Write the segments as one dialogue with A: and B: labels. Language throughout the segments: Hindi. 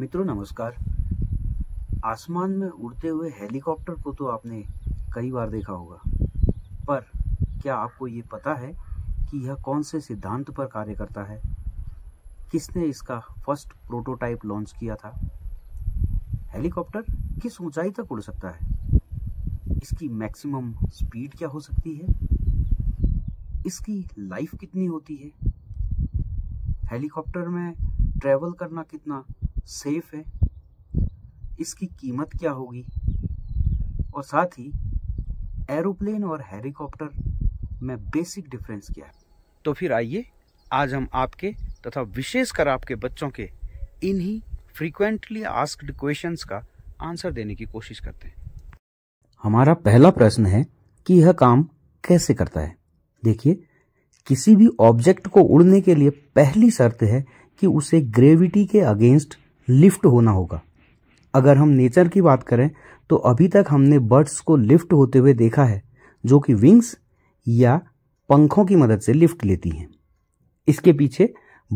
A: मित्रों नमस्कार आसमान में उड़ते हुए हेलीकॉप्टर को तो आपने कई बार देखा होगा पर क्या आपको ये पता है कि यह कौन से सिद्धांत पर कार्य करता है किसने इसका फर्स्ट प्रोटोटाइप लॉन्च किया था हेलीकॉप्टर किस ऊंचाई तक उड़ सकता है इसकी मैक्सिमम स्पीड क्या हो सकती है इसकी लाइफ कितनी होती है हेलीकॉप्टर में ट्रैवल करना कितना सेफ है इसकी कीमत क्या होगी और साथ ही एरोप्लेन और हेलीकॉप्टर में बेसिक डिफरेंस क्या है तो फिर आइए आज हम आपके तथा विशेषकर आपके बच्चों के इन्हीं फ्रीक्वेंटली आस्क्ड क्वेश्चंस का आंसर देने की कोशिश करते हैं हमारा पहला प्रश्न है कि यह काम कैसे करता है देखिए किसी भी ऑब्जेक्ट को उड़ने के लिए पहली शर्त है कि उसे ग्रेविटी के अगेंस्ट लिफ्ट होना होगा अगर हम नेचर की बात करें तो अभी तक हमने बर्ड्स को लिफ्ट होते हुए देखा है जो कि विंग्स या पंखों की मदद से लिफ्ट लेती हैं इसके पीछे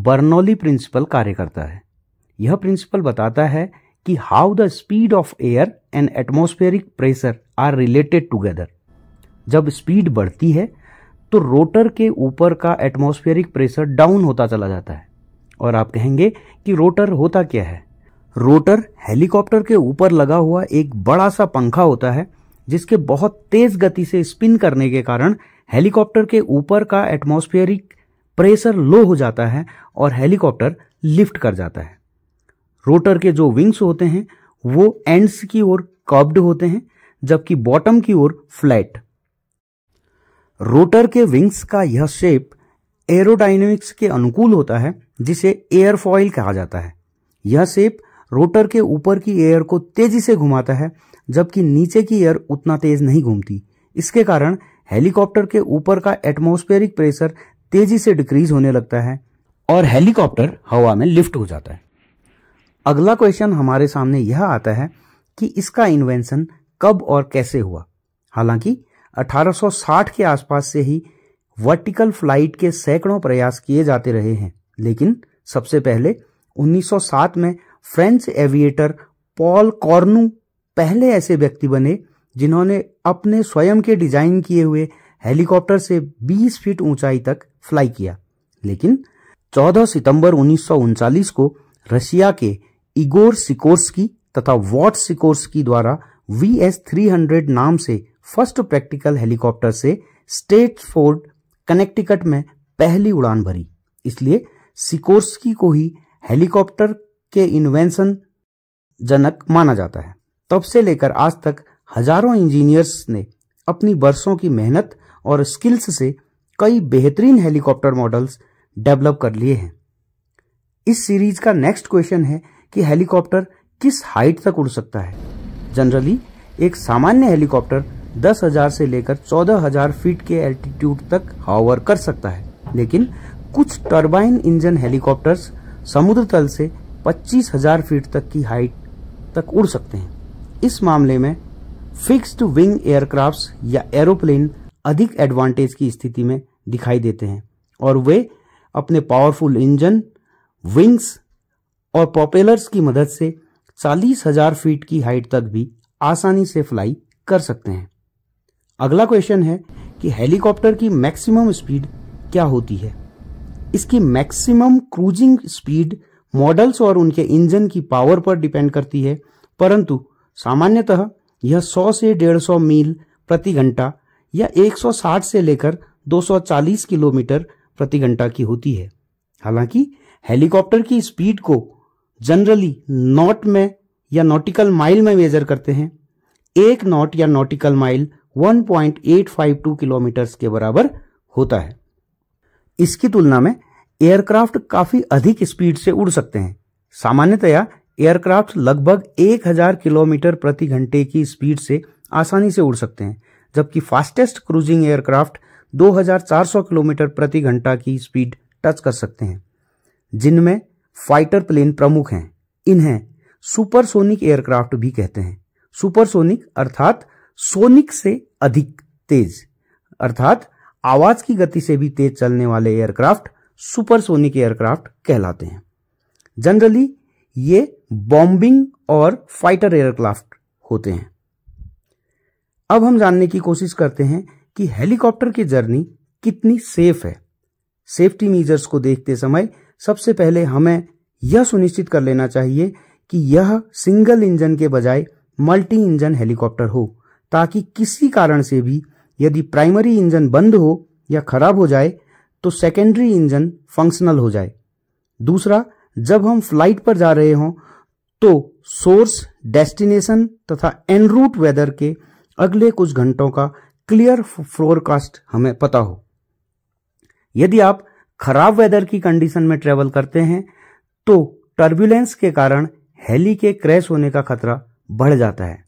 A: बर्नौली प्रिंसिपल कार्य करता है यह प्रिंसिपल बताता है कि how the speed of air and atmospheric pressure are related together जब स्पीड बढ़ती है तो रोटर के ऊपर का एटमोस्फेयरिक प्रेशर डाउन होता चला जाता है और आप कहेंगे कि रोटर होता क्या है रोटर हेलीकॉप्टर के ऊपर लगा हुआ एक बड़ा सा पंखा होता है जिसके बहुत तेज गति से स्पिन करने के कारण हेलीकॉप्टर के ऊपर का एटमॉस्फेयरिक प्रेशर लो हो जाता है और हेलीकॉप्टर लिफ्ट कर जाता है रोटर के जो विंग्स होते हैं वो एंड्स की ओर कब्ड होते हैं जबकि बॉटम की ओर फ्लैट रोटर के विंग्स का यह शेप एरोडाइनमिक्स के अनुकूल होता है जिसे एयरफॉइल कहा जाता है यह सेप रोटर के ऊपर की एयर को तेजी से घुमाता है जबकि नीचे की एयर उतना तेज नहीं घूमती इसके कारण हेलीकॉप्टर के ऊपर का एटमोस्फेरिक प्रेशर तेजी से डिक्रीज होने लगता है और हेलीकॉप्टर हवा में लिफ्ट हो जाता है अगला क्वेश्चन हमारे सामने यह आता है कि इसका इन्वेंशन कब और कैसे हुआ हालांकि 1860 के आसपास से ही वर्टिकल फ्लाइट के सैकड़ों प्रयास किए जाते रहे हैं लेकिन सबसे पहले 1907 में फ्रेंच एविएटर पॉल कॉर्नू पहले ऐसे व्यक्ति बने जिन्होंने अपने स्वयं के डिजाइन किए हुए हेलीकॉप्टर से 20 फीट ऊंचाई तक फ्लाई किया लेकिन 14 सितंबर उन्नीस को रशिया के इगोर सिकोर्सकी तथा वॉट सिकोर्सकी द्वारा वी एस थ्री हंड्रेड नाम से फर्स्ट प्रैक्टिकल हेलीकॉप्टर से स्टेट फोर्ड कनेक्टिकट में पहली उड़ान भरी इसलिए सिकोर्सकी को ही हेलीकॉप्टर के इन्वेंशन जनक माना जाता है तब से लेकर आज तक हजारों इंजीनियर्स ने अपनी बरसों की मेहनत और स्किल्स से कई बेहतरीन हेलीकॉप्टर मॉडल्स डेवलप कर लिए हैं इस सीरीज का नेक्स्ट क्वेश्चन है कि हेलीकॉप्टर किस हाइट तक उड़ सकता है जनरली एक सामान्य हेलीकॉप्टर 10,000 से लेकर 14,000 फीट के एल्टीट्यूड तक हावर कर सकता है लेकिन कुछ टर्बाइन इंजन हेलीकॉप्टर्स समुद्र तल से 25,000 फीट तक की हाइट तक उड़ सकते हैं इस मामले में फिक्स्ड विंग एयरक्राफ्ट या एरोप्लेन अधिक एडवांटेज की स्थिति में दिखाई देते हैं और वे अपने पावरफुल इंजन विंग्स और प्रोपेलर्स की मदद से चालीस हजार फीट की हाइट तक भी आसानी से फ्लाई कर सकते हैं अगला क्वेश्चन है कि हेलीकॉप्टर की मैक्सिमम स्पीड क्या होती है इसकी मैक्सिमम क्रूजिंग स्पीड मॉडल्स और उनके इंजन की पावर पर डिपेंड करती है परंतु सामान्यतः यह 100 से 150 मील प्रति घंटा या 160 से लेकर 240 किलोमीटर प्रति घंटा की होती है हालांकि हेलीकॉप्टर की स्पीड को जनरली नॉट में या नॉटिकल माइल में मेजर करते हैं एक नॉट या नॉटिकल माइल 1.852 किलोमीटर्स के बराबर होता है इसकी तुलना में एयरक्राफ्ट काफी अधिक स्पीड से उड़ सकते हैं सामान्यतया एयरक्राफ्ट लगभग 1000 किलोमीटर प्रति घंटे की स्पीड से आसानी से उड़ सकते हैं जबकि फास्टेस्ट क्रूजिंग एयरक्राफ्ट 2400 किलोमीटर प्रति घंटा की स्पीड टच कर सकते हैं जिनमें फाइटर प्लेन प्रमुख हैं इन्हें सुपरसोनिक एयरक्राफ्ट भी कहते हैं सुपरसोनिक अर्थात सोनिक से अधिक तेज अर्थात आवाज की गति से भी तेज चलने वाले एयरक्राफ्ट सुपरसोनिक एयरक्राफ्ट कहलाते हैं जनरली ये बॉम्बिंग और फाइटर एयरक्राफ्ट होते हैं अब हम जानने की कोशिश करते हैं कि हेलीकॉप्टर की जर्नी कितनी सेफ है सेफ्टी मीजर्स को देखते समय सबसे पहले हमें यह सुनिश्चित कर लेना चाहिए कि यह सिंगल इंजन के बजाय मल्टी इंजन हेलीकॉप्टर हो ताकि किसी कारण से भी यदि प्राइमरी इंजन बंद हो या खराब हो जाए तो सेकेंडरी इंजन फंक्शनल हो जाए दूसरा जब हम फ्लाइट पर जा रहे हों तो सोर्स डेस्टिनेशन तथा एन रूट वेदर के अगले कुछ घंटों का क्लियर फोरकास्ट हमें पता हो यदि आप खराब वेदर की कंडीशन में ट्रेवल करते हैं तो टर्बुलेंस के कारण हेली के क्रैश होने का खतरा बढ़ जाता है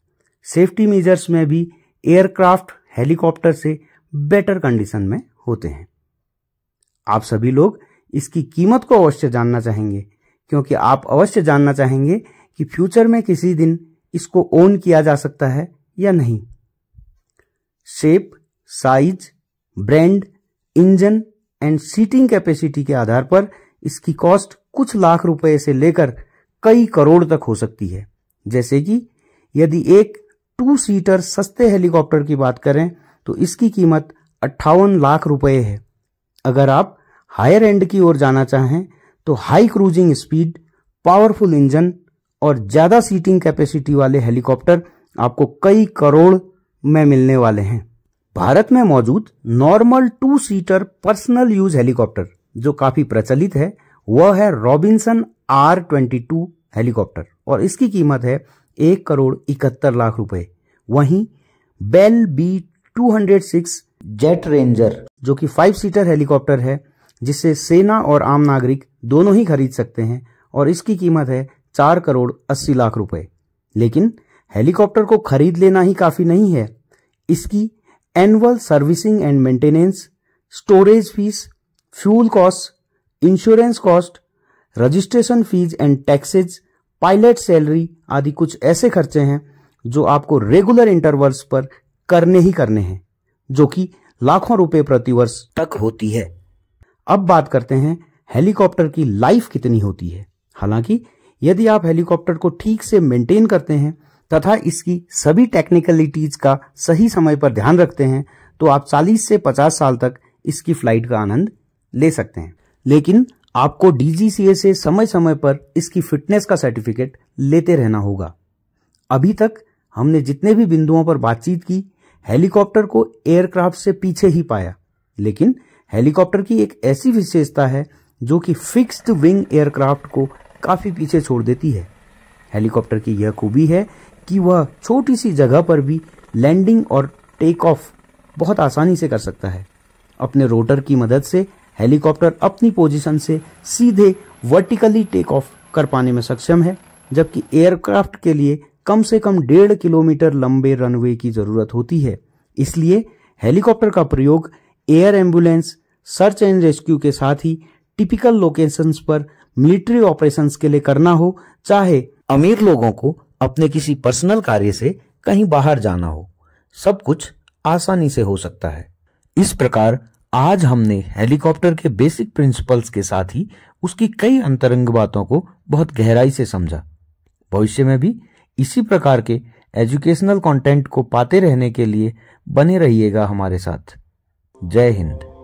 A: सेफ्टी मेजर्स में भी एयरक्राफ्ट हेलीकॉप्टर से बेटर कंडीशन में होते हैं आप सभी लोग इसकी कीमत को अवश्य जानना चाहेंगे क्योंकि आप अवश्य जानना चाहेंगे कि फ्यूचर में किसी दिन इसको ओन किया जा सकता है या नहीं shape size brand engine and seating capacity के आधार पर इसकी कॉस्ट कुछ लाख रुपए से लेकर कई करोड़ तक हो सकती है जैसे कि यदि एक टू सीटर सस्ते हेलीकॉप्टर की बात करें तो इसकी कीमत अट्ठावन लाख रुपए है अगर आप हायर एंड की ओर जाना चाहें तो high cruising speed powerful engine और ज़्यादा सीटिंग कैपेसिटी वाले हेलीकॉप्टर आपको कई करोड़ में मिलने वाले हैं भारत में मौजूद normal two seater personal use helicopter जो काफ़ी प्रचलित है वह है Robinson R twenty two helicopter और इसकी कीमत है एक करोड़ इकहत्तर लाख रुपए वहीं बेल बी 206 जेट रेंजर जो कि फाइव सीटर हेलीकॉप्टर है जिसे सेना और आम नागरिक दोनों ही खरीद सकते हैं और इसकी कीमत है चार करोड़ अस्सी लाख रुपए लेकिन हेलीकॉप्टर को खरीद लेना ही काफी नहीं है इसकी annual servicing and maintenance storage fees fuel cost insurance cost registration fees and taxes pilot salary आदि कुछ ऐसे खर्चे हैं जो आपको रेगुलर इंटरवल्स पर करने ही करने हैं जो कि लाखों रुपए प्रतिवर्ष तक होती है अब बात करते हैं हेलीकॉप्टर की लाइफ कितनी होती है हालांकि यदि आप हेलीकॉप्टर को ठीक से मेंटेन करते हैं तथा इसकी सभी टेक्निकलिटीज का सही समय पर ध्यान रखते हैं तो आप 40 से 50 साल तक इसकी फ्लाइट का आनंद ले सकते हैं लेकिन आपको डीजीसीए से समय समय पर इसकी फिटनेस का सर्टिफिकेट लेते रहना होगा अभी तक हमने जितने भी बिंदुओं पर बातचीत की हेलीकॉप्टर को एयरक्राफ्ट से पीछे ही पाया लेकिन हेलीकॉप्टर की एक ऐसी विशेषता है जो कि फिक्स्ड विंग एयरक्राफ्ट को काफी पीछे छोड़ देती है हेलीकॉप्टर की यह खूबी है कि वह छोटी सी जगह पर भी लैंडिंग और टेक ऑफ बहुत आसानी से कर सकता है अपने रोटर की मदद से हेलीकॉप्टर अपनी पोजीशन से सीधे वर्टिकली टेक ऑफ कर पाने में सक्षम है जबकि एयरक्राफ्ट के लिए कम से कम डेढ़ किलोमीटर लंबे रनवे की जरूरत होती है इसलिए हेलीकॉप्टर का प्रयोग air ambulance search and rescue के साथ ही टिपिकल लोकेशंस पर मिलिट्री ऑपरेशंस के लिए करना हो चाहे अमीर लोगों को अपने किसी पर्सनल कार्य से कहीं बाहर जाना हो सब कुछ आसानी से हो सकता है इस प्रकार आज हमने हेलीकॉप्टर के बेसिक प्रिंसिपल्स के साथ ही उसकी कई अंतरंग बातों को बहुत गहराई से समझा भविष्य में भी इसी प्रकार के एजुकेशनल कंटेंट को पाते रहने के लिए बने रहिएगा हमारे साथ जय हिंद